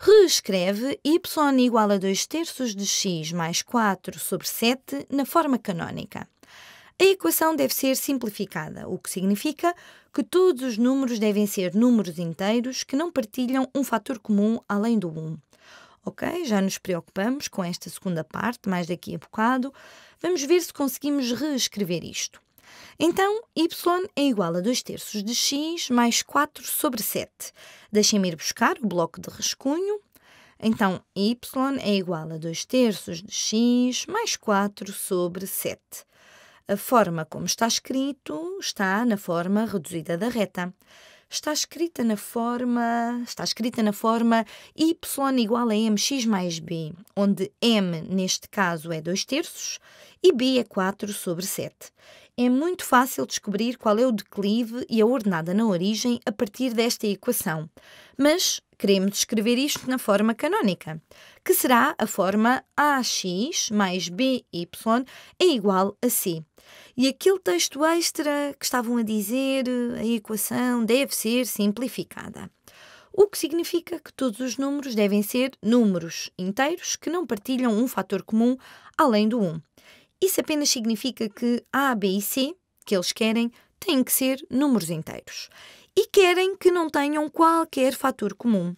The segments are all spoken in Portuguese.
Reescreve y igual a 2 terços de x mais 4 sobre 7 na forma canónica. A equação deve ser simplificada, o que significa que todos os números devem ser números inteiros que não partilham um fator comum além do 1. Ok, já nos preocupamos com esta segunda parte, mais daqui a bocado. Vamos ver se conseguimos reescrever isto. Então, y é igual a 2 terços de x mais 4 sobre 7. Deixem-me ir buscar o bloco de rascunho. Então, y é igual a 2 terços de x mais 4 sobre 7. A forma como está escrito está na forma reduzida da reta. Está escrita na forma, está escrita na forma y igual a mx mais b, onde m neste caso é 2 terços e b é 4 sobre 7 é muito fácil descobrir qual é o declive e a ordenada na origem a partir desta equação, mas queremos escrever isto na forma canónica, que será a forma AX mais BY é igual a C. E aquele texto extra que estavam a dizer, a equação deve ser simplificada. O que significa que todos os números devem ser números inteiros que não partilham um fator comum além do 1. Isso apenas significa que A, B e C, que eles querem, têm que ser números inteiros. E querem que não tenham qualquer fator comum.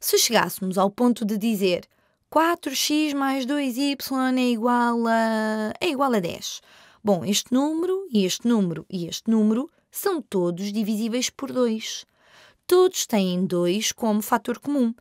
Se chegássemos ao ponto de dizer 4x mais 2y é igual a, é igual a 10. Bom, este número, e este número e este número são todos divisíveis por 2. Todos têm 2 como fator comum.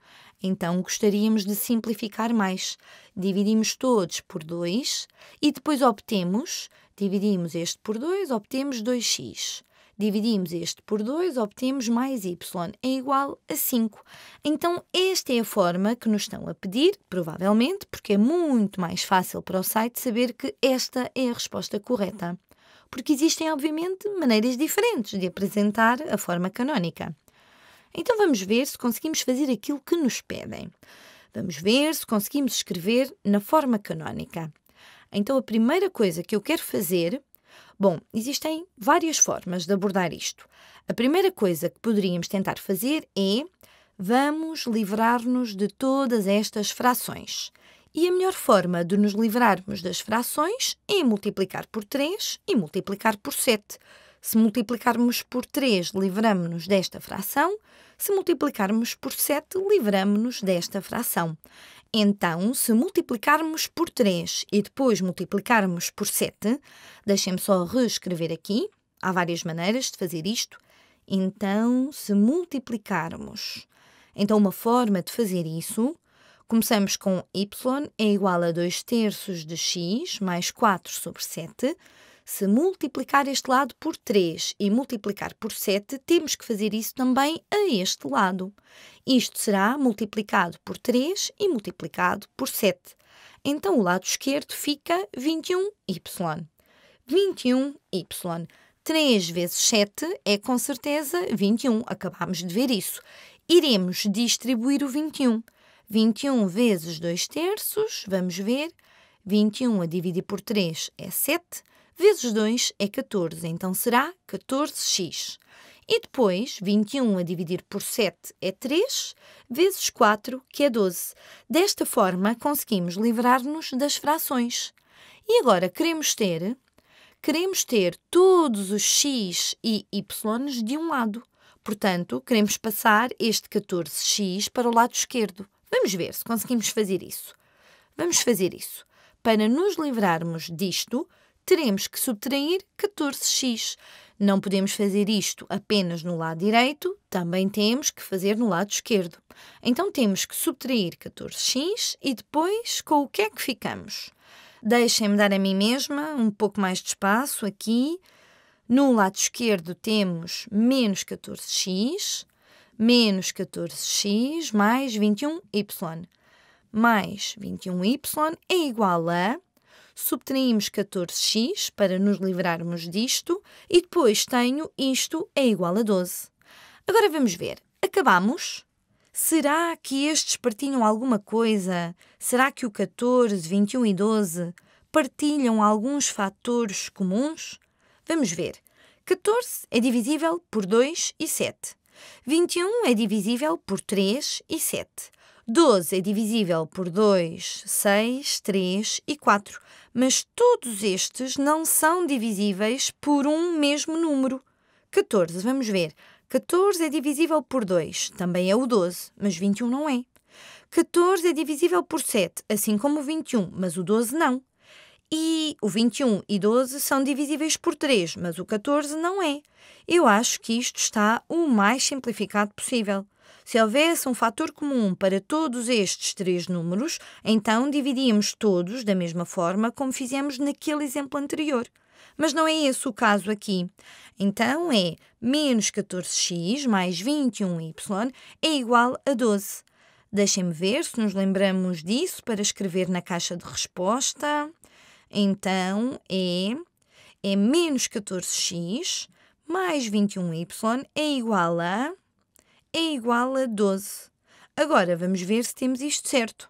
Então gostaríamos de simplificar mais. Dividimos todos por 2 e depois obtemos, dividimos este por 2, obtemos 2x. Dividimos este por 2, obtemos mais y, é igual a 5. Então, esta é a forma que nos estão a pedir, provavelmente, porque é muito mais fácil para o site saber que esta é a resposta correta. Porque existem, obviamente, maneiras diferentes de apresentar a forma canónica. Então vamos ver se conseguimos fazer aquilo que nos pedem. Vamos ver se conseguimos escrever na forma canónica. Então a primeira coisa que eu quero fazer. Bom, existem várias formas de abordar isto. A primeira coisa que poderíamos tentar fazer é vamos livrar-nos de todas estas frações. E a melhor forma de nos livrarmos das frações é multiplicar por 3 e multiplicar por 7. Se multiplicarmos por 3, livramos-nos desta fração. Se multiplicarmos por 7, livramos-nos desta fração. Então, se multiplicarmos por 3 e depois multiplicarmos por 7, deixem-me só reescrever aqui. Há várias maneiras de fazer isto. Então, se multiplicarmos. Então, uma forma de fazer isso, começamos com y é igual a 2 terços de x mais 4 sobre 7. Se multiplicar este lado por 3 e multiplicar por 7, temos que fazer isso também a este lado. Isto será multiplicado por 3 e multiplicado por 7. Então, o lado esquerdo fica 21y. 21y. 3 vezes 7 é com certeza 21, acabámos de ver isso. Iremos distribuir o 21. 21 vezes 2 terços, vamos ver, 21 a dividir por 3 é 7, vezes 2 é 14, então será 14x. E depois, 21 a dividir por 7 é 3, vezes 4, que é 12. Desta forma, conseguimos livrar-nos das frações. E agora queremos ter queremos ter todos os x e y de um lado. Portanto, queremos passar este 14x para o lado esquerdo. Vamos ver se conseguimos fazer isso. Vamos fazer isso. Para nos livrarmos disto, teremos que subtrair 14x. Não podemos fazer isto apenas no lado direito, também temos que fazer no lado esquerdo. Então temos que subtrair 14x e depois com o que é que ficamos? Deixem-me dar a mim mesma um pouco mais de espaço aqui. No lado esquerdo temos menos 14x, menos 14x mais 21y. Mais 21y é igual a subtraímos 14x para nos livrarmos disto e depois tenho isto é igual a 12. Agora vamos ver. Acabamos? Será que estes partilham alguma coisa? Será que o 14, 21 e 12 partilham alguns fatores comuns? Vamos ver. 14 é divisível por 2 e 7. 21 é divisível por 3 e 7. 12 é divisível por 2, 6, 3 e 4, mas todos estes não são divisíveis por um mesmo número. 14, vamos ver. 14 é divisível por 2, também é o 12, mas 21 não é. 14 é divisível por 7, assim como o 21, mas o 12 não. E o 21 e 12 são divisíveis por 3, mas o 14 não é. Eu acho que isto está o mais simplificado possível. Se houvesse um fator comum para todos estes três números, então dividíamos todos da mesma forma como fizemos naquele exemplo anterior. Mas não é esse o caso aqui. Então é menos 14x mais 21y é igual a 12. Deixem-me ver se nos lembramos disso para escrever na caixa de resposta. Então é, é menos 14x mais 21y é igual a é igual a 12. Agora vamos ver se temos isto certo.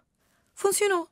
Funcionou!